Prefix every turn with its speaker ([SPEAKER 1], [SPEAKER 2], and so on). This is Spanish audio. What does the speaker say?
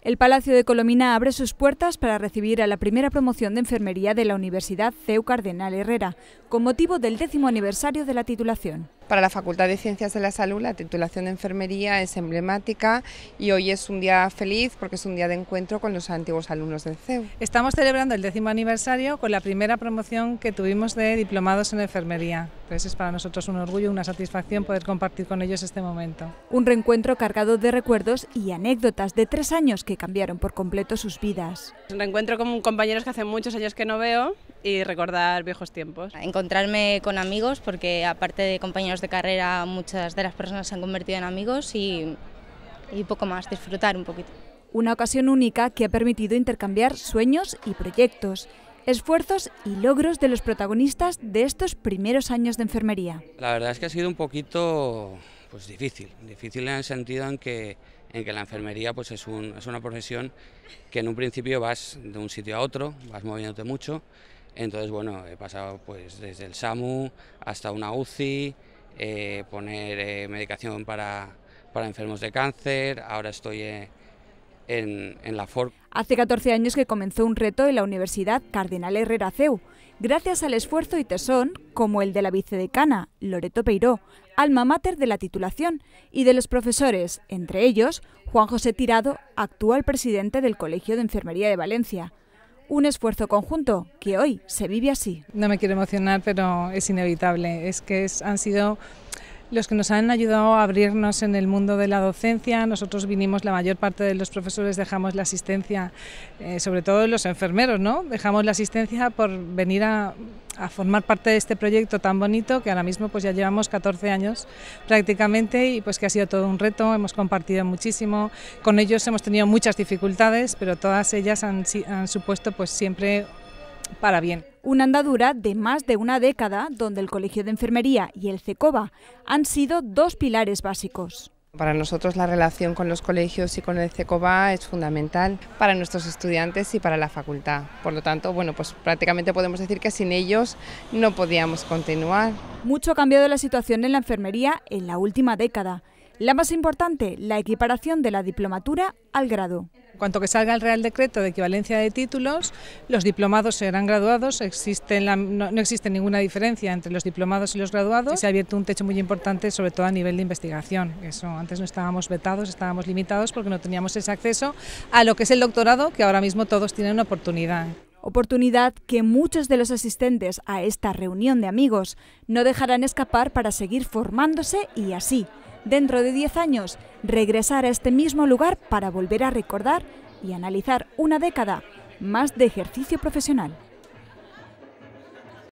[SPEAKER 1] El Palacio de Colomina abre sus puertas para recibir a la primera promoción de enfermería de la Universidad CEU Cardenal Herrera, con motivo del décimo aniversario de la titulación. Para la Facultad de Ciencias de la Salud la titulación de enfermería es emblemática y hoy es
[SPEAKER 2] un día feliz porque es un día de encuentro con los antiguos alumnos del CEU.
[SPEAKER 3] Estamos celebrando el décimo aniversario con la primera promoción que tuvimos de diplomados en enfermería. Entonces es para nosotros un orgullo, una satisfacción poder compartir con ellos este momento.
[SPEAKER 1] Un reencuentro cargado de recuerdos y anécdotas de tres años que cambiaron por completo sus vidas.
[SPEAKER 3] Un reencuentro con compañeros que hace muchos años que no veo y recordar viejos tiempos. Encontrarme con amigos, porque aparte de compañeros
[SPEAKER 1] de carrera, muchas de las personas se han convertido en amigos y, poco más, disfrutar un poquito. Una ocasión única que ha permitido intercambiar sueños y proyectos, esfuerzos y logros de los protagonistas de estos primeros años de enfermería.
[SPEAKER 4] La verdad es que ha sido un poquito pues, difícil, difícil en el sentido en que, en que la enfermería pues, es, un, es una profesión que en un principio vas de un sitio a otro, vas moviéndote mucho entonces, bueno, he pasado pues, desde el SAMU hasta una UCI, eh, poner eh, medicación para, enfermos de cáncer, ahora estoy eh, en, la FOR.
[SPEAKER 1] Hace 14 años que comenzó un reto en la Universidad Cardenal Herrera CEU, gracias al esfuerzo y tesón como el de la vicedecana, Loreto Peiró, alma mater de la titulación, y de los profesores, entre ellos Juan José Tirado, actual presidente del Colegio de Enfermería de Valencia un esfuerzo conjunto que hoy se vive así. No me quiero emocionar, pero es inevitable. Es que han sido
[SPEAKER 3] los que nos han ayudado a abrirnos en el mundo de la docencia. Nosotros vinimos, la mayor parte de los profesores dejamos la asistencia, eh, sobre todo los enfermeros, ¿no? Dejamos la asistencia por venir a a formar parte de este proyecto tan bonito que ahora mismo pues ya llevamos 14 años prácticamente y pues que ha sido todo un reto, hemos compartido muchísimo, con ellos hemos tenido muchas dificultades, pero todas ellas han, supuesto pues siempre
[SPEAKER 1] para bien. Una andadura de más de una década donde el Colegio de Enfermería y el CECOBA han sido dos pilares básicos.
[SPEAKER 2] Para nosotros la relación con los colegios y con el CECOBA es fundamental para nuestros estudiantes y para la facultad. Por lo tanto, bueno, pues
[SPEAKER 1] prácticamente podemos decir que sin ellos no podíamos continuar. Mucho ha cambiado la situación en la enfermería en la última década. La más importante, la equiparación de la diplomatura al grado. En cuanto que salga el Real Decreto de equivalencia de títulos, los diplomados serán
[SPEAKER 3] graduados, no, existe ninguna diferencia entre los diplomados y los graduados. Se ha abierto un techo muy importante, sobre todo a nivel de investigación. Eso, antes no estábamos vetados, estábamos limitados porque no teníamos
[SPEAKER 1] ese acceso a lo que es el doctorado, que ahora mismo todos tienen una oportunidad. Oportunidad que muchos de los asistentes a esta reunión de amigos no dejarán escapar para seguir formándose y así dentro de 10 años, regresar a este mismo lugar para volver a recordar y analizar una década más de ejercicio profesional.